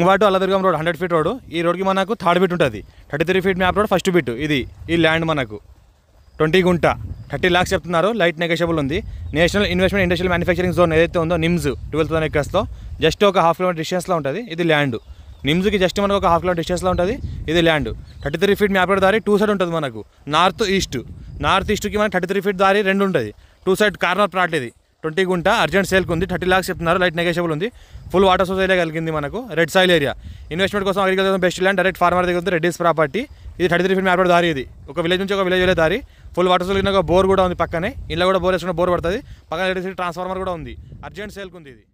ముంగవాటు Alladurgam road hundred feet road ఈ రోడ్కి మనకు థర్డ్ బిట్ ఉంటుంది thirty three feet map road first bit ఇది ఈ ల్యాండ్ మనకు ట్వంటీ గుంట థర్టీ ల్యాక్స్ చెప్తున్నారు లైట్ నెగోషియబుల్ ఉంది national investment industrial manufacturing zone ఏదైతే ఉందో నిమ్స్ ట్వెల్వ్ థౌసండ్ ఎకర్స్లో జస్ట్ ఒక హాఫ్ కిలోమీటర్ డిస్టెన్స్లో ఉంటుంది ఇది ల్యాండ్ నిమ్స్కి జస్ట్ మనకు ఒక హాఫ్ కిలోమీటర్ డిస్టెన్స్లో ఉంటుంది ఇది land thirty three feet map దారి టూ సైడ్ ఉంటుంది మనకు నార్త్ ఈస్ట్ నార్త్ ఈస్ట్కి మనకి థర్టీ త్రీ ఫీట్ దారి రెండు ఉంటుంది టూ సైడ్ కార్నర్ ప్లాట్ ఇది ట్వంటీ గుంట అర్జెంట్ సేల్కి ఉంది థర్టీ లాక్స్ చెప్తున్నారు లైట్ నెగేషబుల్ ఉంది ఫుల్ వాటర్ సొసైటీ కలిగింది మనకు రెడ్ సాయిల్ ఏరియా ఇన్వెస్ట్మెంట్ కోసం agriculture best land direct farmer దగ్గర ఉంది రెడ్డిస్ ప్రాపర్టీ ఇది థర్టీ త్రీ ఫీట్ మ్యాప్ దారి ఇది ఒక విలేజ్ నుంచి ఒక విలేజ్ వెళ్ళే దారి ఫుల్ వాటర్ సొసైటీ ఒక బోర్ కూడా ఉంది పక్కనే ఇలా కూడా బోర్ వేసుకున్న బోర్ పడుతుంది పక్కన రెడ్డి ట్రాన్స్ఫార్మర్ కూడా ఉంది అర్జెంట్ సేల్కి ఉంది ఇది